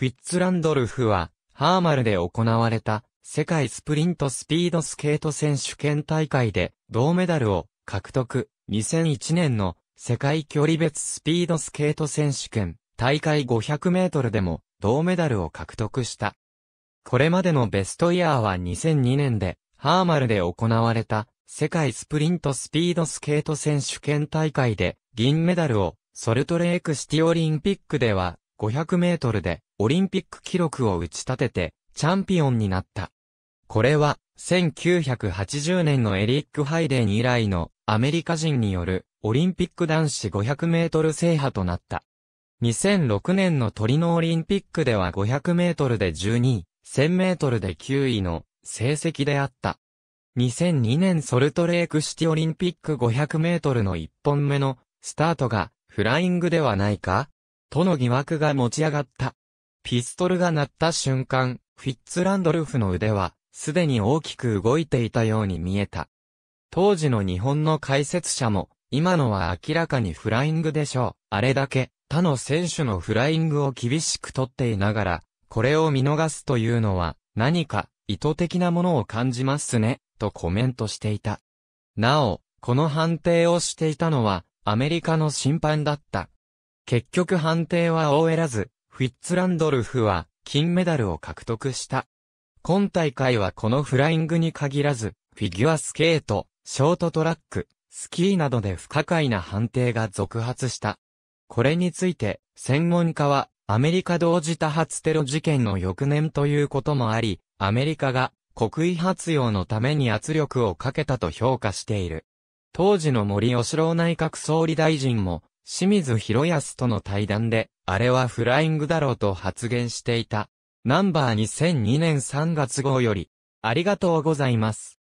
フィッツランドルフは、ハーマルで行われた、世界スプリントスピードスケート選手権大会で、銅メダルを獲得。2001年の、世界距離別スピードスケート選手権、大会500メートルでも、銅メダルを獲得した。これまでのベストイヤーは2002年で、ハーマルで行われた、世界スプリントスピードスケート選手権大会で、銀メダルを、ソルトレークシティオリンピックでは、500メートルで、オリンピック記録を打ち立てて、チャンピオンになった。これは、1980年のエリック・ハイデン以来のアメリカ人によるオリンピック男子500メートル制覇となった。2006年のトリノオリンピックでは500メートルで12位、1000メートルで9位の成績であった。2002年ソルトレークシティオリンピック500メートルの1本目のスタートがフライングではないかとの疑惑が持ち上がった。ピストルが鳴った瞬間、フィッツランドルフの腕は、すでに大きく動いていたように見えた。当時の日本の解説者も、今のは明らかにフライングでしょう。あれだけ、他の選手のフライングを厳しく取っていながら、これを見逃すというのは、何か、意図的なものを感じますね、とコメントしていた。なお、この判定をしていたのは、アメリカの審判だった。結局判定は終えらず、フィッツランドルフは金メダルを獲得した。今大会はこのフライングに限らず、フィギュアスケート、ショートトラック、スキーなどで不可解な判定が続発した。これについて、専門家は、アメリカ同時多発テロ事件の翌年ということもあり、アメリカが国威発揚のために圧力をかけたと評価している。当時の森喜朗内閣総理大臣も、清水博康との対談で、あれはフライングだろうと発言していた。ナンバー2002年3月号より、ありがとうございます。